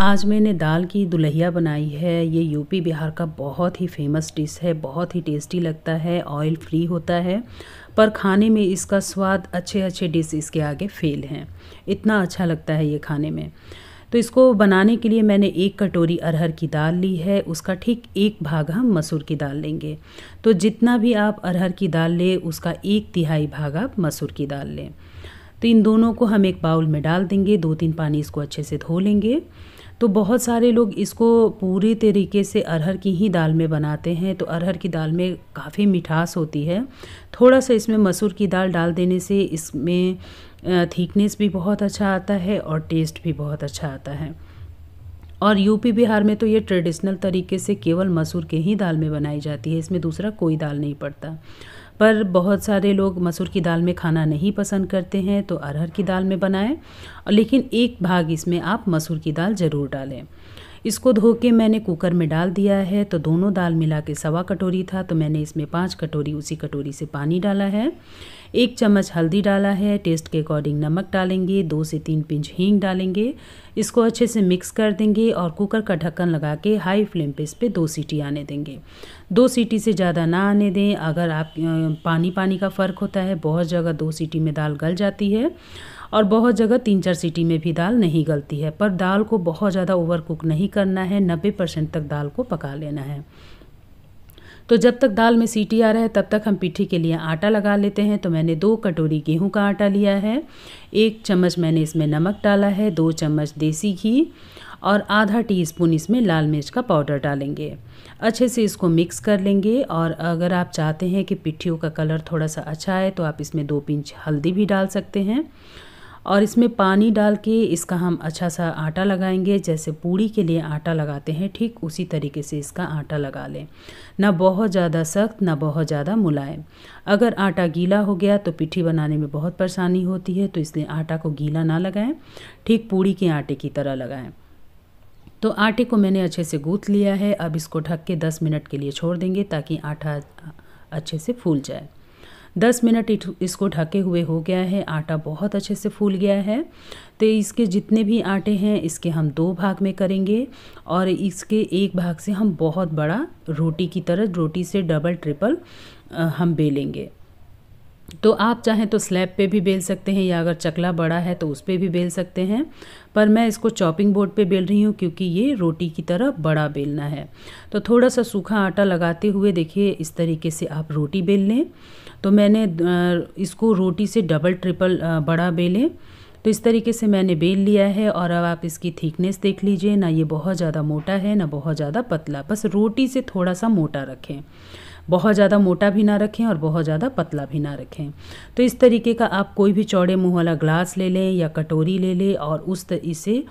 आज मैंने दाल की दुलहिया बनाई है ये यूपी बिहार का बहुत ही फेमस डिश है बहुत ही टेस्टी लगता है ऑयल फ्री होता है पर खाने में इसका स्वाद अच्छे अच्छे डिश इसके आगे फेल हैं इतना अच्छा लगता है ये खाने में तो इसको बनाने के लिए मैंने एक कटोरी अरहर की दाल ली है उसका ठीक एक भाग हम मसूर की दाल लेंगे तो जितना भी आप अरहर की दाल लें उसका एक तिहाई भाग आप मसूर की दाल लें तो इन दोनों को हम एक बाउल में डाल देंगे दो तीन पानी इसको अच्छे से धो लेंगे तो बहुत सारे लोग इसको पूरे तरीके से अरहर की ही दाल में बनाते हैं तो अरहर की दाल में काफ़ी मिठास होती है थोड़ा सा इसमें मसूर की दाल डाल देने से इसमें थिकनेस भी बहुत अच्छा आता है और टेस्ट भी बहुत अच्छा आता है और यूपी बिहार में तो ये ट्रेडिशनल तरीके से केवल मसूर के ही दाल में बनाई जाती है इसमें दूसरा कोई दाल नहीं पड़ता पर बहुत सारे लोग मसूर की दाल में खाना नहीं पसंद करते हैं तो अरहर की दाल में बनाएं लेकिन एक भाग इसमें आप मसूर की दाल ज़रूर डालें इसको धो के मैंने कुकर में डाल दिया है तो दोनों दाल मिला के सवा कटोरी था तो मैंने इसमें पाँच कटोरी उसी कटोरी से पानी डाला है एक चम्मच हल्दी डाला है टेस्ट के अकॉर्डिंग नमक डालेंगे दो से तीन पिंच हींग डालेंगे इसको अच्छे से मिक्स कर देंगे और कुकर का ढक्कन लगा के हाई फ्लेम पे इस पर दो सीटी आने देंगे दो सीटी से ज़्यादा ना आने दें अगर आप पानी पानी का फ़र्क होता है बहुत जगह दो सीटी में दाल गल जाती है और बहुत जगह तीन चार सीटी में भी दाल नहीं गलती है पर दाल को बहुत ज़्यादा ओवर कुक नहीं करना है नब्बे परसेंट तक दाल को पका लेना है तो जब तक दाल में सीटी आ रहा है तब तक हम पीठी के लिए आटा लगा लेते हैं तो मैंने दो कटोरी गेहूं का आटा लिया है एक चम्मच मैंने इसमें नमक डाला है दो चम्मच देसी घी और आधा टीस्पून इसमें लाल मिर्च का पाउडर डालेंगे अच्छे से इसको मिक्स कर लेंगे और अगर आप चाहते हैं कि पिट्ठियों का कलर थोड़ा सा अच्छा है तो आप इसमें दो पिंच हल्दी भी डाल सकते हैं और इसमें पानी डाल के इसका हम अच्छा सा आटा लगाएंगे जैसे पूड़ी के लिए आटा लगाते हैं ठीक उसी तरीके से इसका आटा लगा लें ना बहुत ज़्यादा सख्त ना बहुत ज़्यादा मुलायम अगर आटा गीला हो गया तो पिठी बनाने में बहुत परेशानी होती है तो इसलिए आटा को गीला ना लगाएं ठीक पूड़ी के आटे की तरह लगाएं तो आटे को मैंने अच्छे से गूँथ लिया है अब इसको ढक के दस मिनट के लिए छोड़ देंगे ताकि आटा अच्छे से फूल जाए 10 मिनट इसको ढके हुए हो गया है आटा बहुत अच्छे से फूल गया है तो इसके जितने भी आटे हैं इसके हम दो भाग में करेंगे और इसके एक भाग से हम बहुत बड़ा रोटी की तरह रोटी से डबल ट्रिपल हम बेलेंगे तो आप चाहें तो स्लैब पे भी बेल सकते हैं या अगर चकला बड़ा है तो उस पर भी बेल सकते हैं पर मैं इसको चॉपिंग बोर्ड पे बेल रही हूँ क्योंकि ये रोटी की तरह बड़ा बेलना है तो थोड़ा सा सूखा आटा लगाते हुए देखिए इस तरीके से आप रोटी बेल लें तो मैंने इसको रोटी से डबल ट्रिपल बड़ा बेलें तो इस तरीके से मैंने बेल लिया है और अब आप इसकी थिकनेस देख लीजिए ना ये बहुत ज़्यादा मोटा है ना बहुत ज़्यादा पतला बस रोटी से थोड़ा सा मोटा रखें बहुत ज़्यादा मोटा भी ना रखें और बहुत ज़्यादा पतला भी ना रखें तो इस तरीके का आप कोई भी चौड़े मुँह वाला ग्लास ले लें या कटोरी ले लें और उस इसे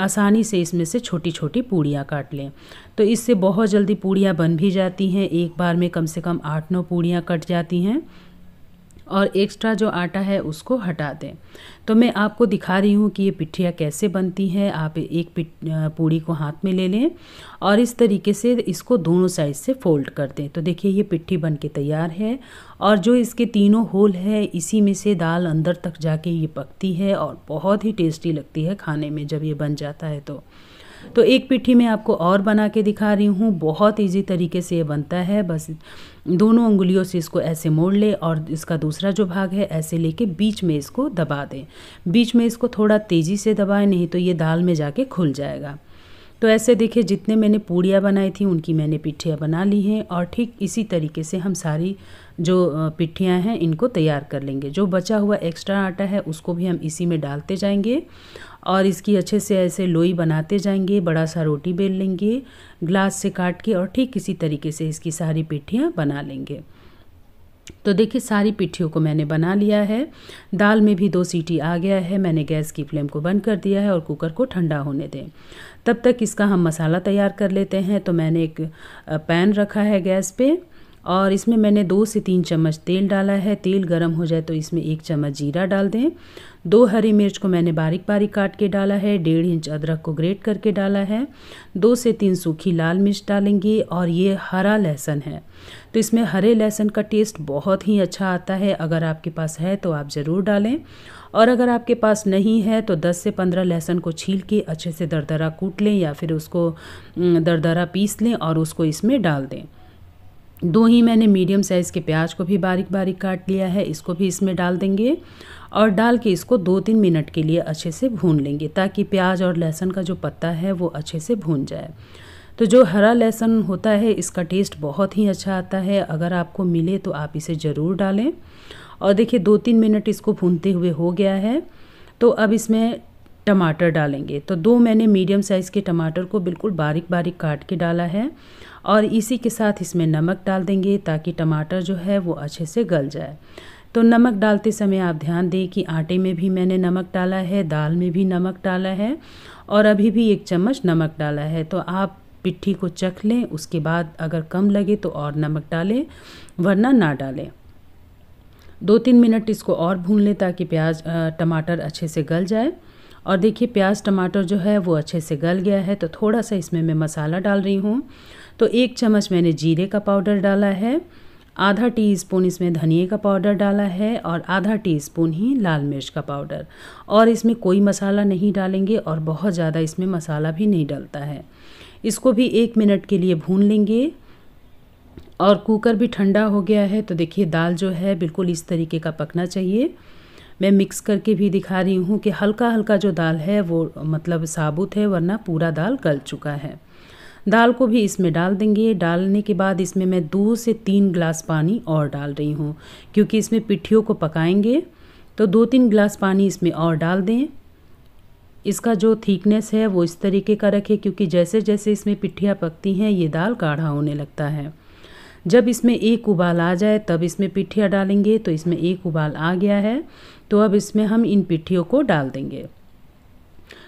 आसानी से इसमें से छोटी छोटी पूड़ियाँ काट लें तो इससे बहुत जल्दी पूड़ियाँ बन भी जाती हैं एक बार में कम से कम आठ नौ पूड़ियाँ कट जाती हैं और एक्स्ट्रा जो आटा है उसको हटा दें तो मैं आपको दिखा रही हूँ कि ये पिठिया कैसे बनती है आप एक पूड़ी को हाथ में ले लें और इस तरीके से इसको दोनों साइड से फोल्ड कर दें तो देखिए ये पिट्ठी बन के तैयार है और जो इसके तीनों होल है इसी में से दाल अंदर तक जाके ये पकती है और बहुत ही टेस्टी लगती है खाने में जब ये बन जाता है तो तो एक पिट्ठी मैं आपको और बना के दिखा रही हूँ बहुत इजी तरीके से ये बनता है बस दोनों उंगलियों से इसको ऐसे मोड़ लें और इसका दूसरा जो भाग है ऐसे लेके बीच में इसको दबा दें बीच में इसको थोड़ा तेज़ी से दबाएं नहीं तो ये दाल में जाके खुल जाएगा तो ऐसे देखिए जितने मैंने पूड़ियाँ बनाई थी उनकी मैंने पिट्ठियाँ बना ली हैं और ठीक इसी तरीके से हम सारी जो पिट्ठियाँ हैं इनको तैयार कर लेंगे जो बचा हुआ एक्स्ट्रा आटा है उसको भी हम इसी में डालते जाएंगे और इसकी अच्छे से ऐसे लोई बनाते जाएंगे बड़ा सा रोटी बेल लेंगे ग्लास से काट के और ठीक इसी तरीके से इसकी सारी पिट्ठियाँ बना लेंगे तो देखिए सारी पिट्ठियों को मैंने बना लिया है दाल में भी दो सीटी आ गया है मैंने गैस की फ्लेम को बंद कर दिया है और कुकर को ठंडा होने दें तब तक इसका हम मसाला तैयार कर लेते हैं तो मैंने एक पैन रखा है गैस पे और इसमें मैंने दो से तीन चम्मच तेल डाला है तेल गर्म हो जाए तो इसमें एक चम्मच जीरा डाल दें दो हरी मिर्च को मैंने बारीक बारीक काट के डाला है डेढ़ इंच अदरक को ग्रेट करके डाला है दो से तीन सूखी लाल मिर्च डालेंगे और ये हरा लहसुन है तो इसमें हरे लहसुन का टेस्ट बहुत ही अच्छा आता है अगर आपके पास है तो आप ज़रूर डालें और अगर आपके पास नहीं है तो 10 से 15 लहसुन को छील के अच्छे से दरदरा कूट लें या फिर उसको दरदरा पीस लें और उसको इसमें डाल दें दो ही मैंने मीडियम साइज़ के प्याज को भी बारीक बारीक काट लिया है इसको भी इसमें डाल देंगे और डाल के इसको दो तीन मिनट के लिए अच्छे से भून लेंगे ताकि प्याज और लहसुन का जो पत्ता है वो अच्छे से भून जाए तो जो हरा लहसुन होता है इसका टेस्ट बहुत ही अच्छा आता है अगर आपको मिले तो आप इसे ज़रूर डालें और देखिए दो तीन मिनट इसको भूनते हुए हो गया है तो अब इसमें टमाटर डालेंगे तो दो मैंने मीडियम साइज़ के टमाटर को बिल्कुल बारीक बारीक काट के डाला है और इसी के साथ इसमें नमक डाल देंगे ताकि टमाटर जो है वो अच्छे से गल जाए तो नमक डालते समय आप ध्यान दें कि आटे में भी मैंने नमक डाला है दाल में भी नमक डाला है और अभी भी एक चम्मच नमक डाला है तो आप पिट्ठी को चख लें उसके बाद अगर कम लगे तो और नमक डालें वरना ना डालें दो तीन मिनट इसको और भून लें ताकि प्याज टमाटर अच्छे से गल जाए और देखिए प्याज टमाटर जो है वो अच्छे से गल गया है तो थोड़ा सा इसमें मैं मसाला डाल रही हूँ तो एक चम्मच मैंने जीरे का पाउडर डाला है आधा टी स्पून इसमें धनिए का पाउडर डाला है और आधा टी स्पून ही लाल मिर्च का पाउडर और इसमें कोई मसाला नहीं डालेंगे और बहुत ज़्यादा इसमें मसाला भी नहीं डलता है इसको भी एक मिनट के लिए भून लेंगे और कुकर भी ठंडा हो गया है तो देखिए दाल जो है बिल्कुल इस तरीके का पकना चाहिए मैं मिक्स करके भी दिखा रही हूँ कि हल्का हल्का जो दाल है वो मतलब साबुत है वरना पूरा दाल गल चुका है दाल को भी इसमें डाल देंगे डालने के बाद इसमें मैं दो से तीन ग्लास पानी और डाल रही हूँ क्योंकि इसमें पिट्ठियों को पकाएंगे तो दो तीन गिलास पानी इसमें और डाल दें इसका जो थीकनेस है वो इस तरीके का रखें क्योंकि जैसे जैसे इसमें पिट्ठियाँ पकती हैं ये दाल गाढ़ा होने लगता है जब इसमें एक उबाल आ जाए तब इसमें पिठिया डालेंगे तो इसमें एक उबाल आ गया है तो अब इसमें हम इन पिठियों को डाल देंगे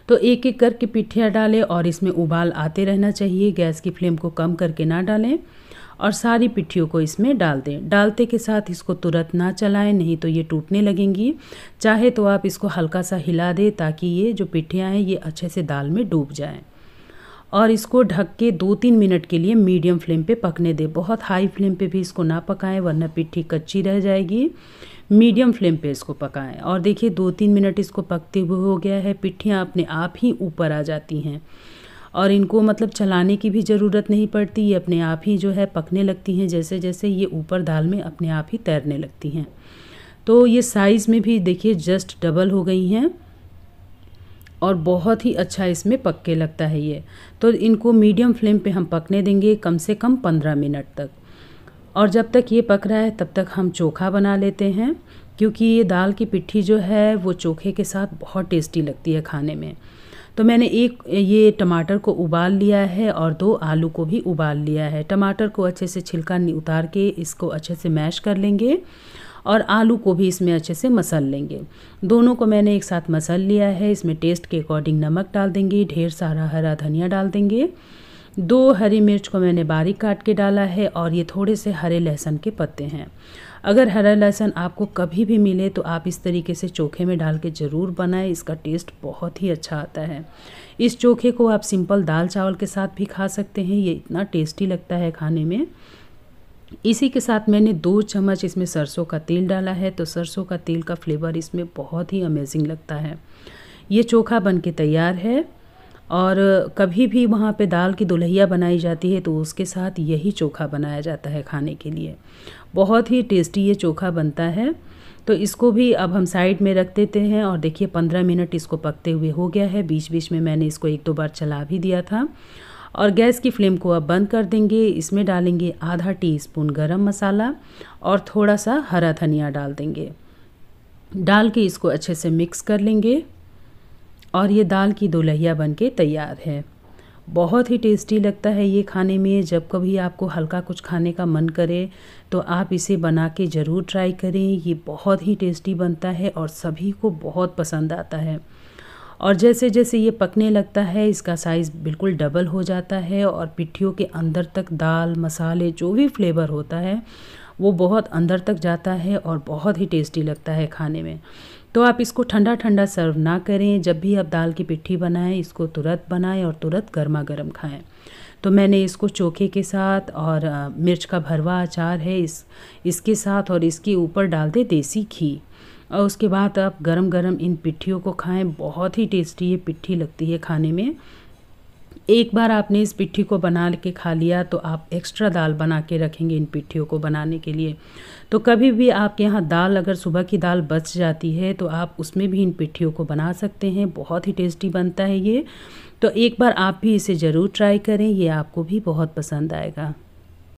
तो एक एक करके पिठिया डालें और इसमें उबाल आते रहना चाहिए गैस की फ्लेम को कम करके ना डालें और सारी पिट्ठियों को इसमें डाल दें डालते के साथ इसको तुरंत ना चलाएं नहीं तो ये टूटने लगेंगी चाहे तो आप इसको हल्का सा हिला दें ताकि ये जो पिट्ठियाँ हैं ये अच्छे से दाल में डूब जाएँ और इसको ढक के दो तीन मिनट के लिए मीडियम फ्लेम पे पकने दें बहुत हाई फ्लेम पे भी इसको ना पकाएं वरना पिट्ठी कच्ची रह जाएगी मीडियम फ्लेम पे इसको पकाएं और देखिए दो तीन मिनट इसको पकते हुए हो गया है पिट्ठियाँ अपने आप ही ऊपर आ जाती हैं और इनको मतलब चलाने की भी ज़रूरत नहीं पड़ती ये अपने आप ही जो है पकने लगती हैं जैसे जैसे ये ऊपर दाल में अपने आप ही तैरने लगती हैं तो ये साइज़ में भी देखिए जस्ट डबल हो गई हैं और बहुत ही अच्छा इसमें पक्के लगता है ये तो इनको मीडियम फ्लेम पे हम पकने देंगे कम से कम पंद्रह मिनट तक और जब तक ये पक रहा है तब तक हम चोखा बना लेते हैं क्योंकि ये दाल की पिट्ठी जो है वो चोखे के साथ बहुत टेस्टी लगती है खाने में तो मैंने एक ये टमाटर को उबाल लिया है और दो आलू को भी उबाल लिया है टमाटर को अच्छे से छिलका उतार के इसको अच्छे से मैश कर लेंगे और आलू को भी इसमें अच्छे से मसल लेंगे दोनों को मैंने एक साथ मसल लिया है इसमें टेस्ट के अकॉर्डिंग नमक डाल देंगे ढेर सारा हरा धनिया डाल देंगे दो हरी मिर्च को मैंने बारीक काट के डाला है और ये थोड़े से हरे लहसुन के पत्ते हैं अगर हरा लहसुन आपको कभी भी मिले तो आप इस तरीके से चोखे में डाल के ज़रूर बनाएं इसका टेस्ट बहुत ही अच्छा आता है इस चोखे को आप सिंपल दाल चावल के साथ भी खा सकते हैं ये इतना टेस्टी लगता है खाने में इसी के साथ मैंने दो चम्मच इसमें सरसों का तेल डाला है तो सरसों का तेल का फ्लेवर इसमें बहुत ही अमेजिंग लगता है ये चोखा बन के तैयार है और कभी भी वहाँ पे दाल की दुल्हिया बनाई जाती है तो उसके साथ यही चोखा बनाया जाता है खाने के लिए बहुत ही टेस्टी ये चोखा बनता है तो इसको भी अब हम साइड में रख देते हैं और देखिए पंद्रह मिनट इसको पकते हुए हो गया है बीच बीच में मैंने इसको एक दो बार चला भी दिया था और गैस की फ्लेम को अब बंद कर देंगे इसमें डालेंगे आधा टीस्पून गरम मसाला और थोड़ा सा हरा धनिया डाल देंगे डाल के इसको अच्छे से मिक्स कर लेंगे और ये दाल की दोलहिया बन के तैयार है बहुत ही टेस्टी लगता है ये खाने में जब कभी आपको हल्का कुछ खाने का मन करे तो आप इसे बना के ज़रूर ट्राई करें ये बहुत ही टेस्टी बनता है और सभी को बहुत पसंद आता है और जैसे जैसे ये पकने लगता है इसका साइज़ बिल्कुल डबल हो जाता है और पिट्ठियों के अंदर तक दाल मसाले जो भी फ्लेवर होता है वो बहुत अंदर तक जाता है और बहुत ही टेस्टी लगता है खाने में तो आप इसको ठंडा ठंडा सर्व ना करें जब भी आप दाल की पिट्ठी बनाएं इसको तुरंत बनाएं और तुरंत गर्मा गर्म खाएँ तो मैंने इसको चोखे के साथ और मिर्च का भरवा अचार है इस इसके साथ और इसके ऊपर डाल दें देसी घी और उसके बाद आप गरम गरम इन पिट्ठियों को खाएं बहुत ही टेस्टी ये पिट्ठी लगती है खाने में एक बार आपने इस पिट्ठी को बना के खा लिया तो आप एक्स्ट्रा दाल बना के रखेंगे इन पिट्ठियों को बनाने के लिए तो कभी भी आपके यहाँ दाल अगर सुबह की दाल बच जाती है तो आप उसमें भी इन पिट्ठियों को बना सकते हैं बहुत ही टेस्टी बनता है ये तो एक बार आप भी इसे ज़रूर ट्राई करें ये आपको भी बहुत पसंद आएगा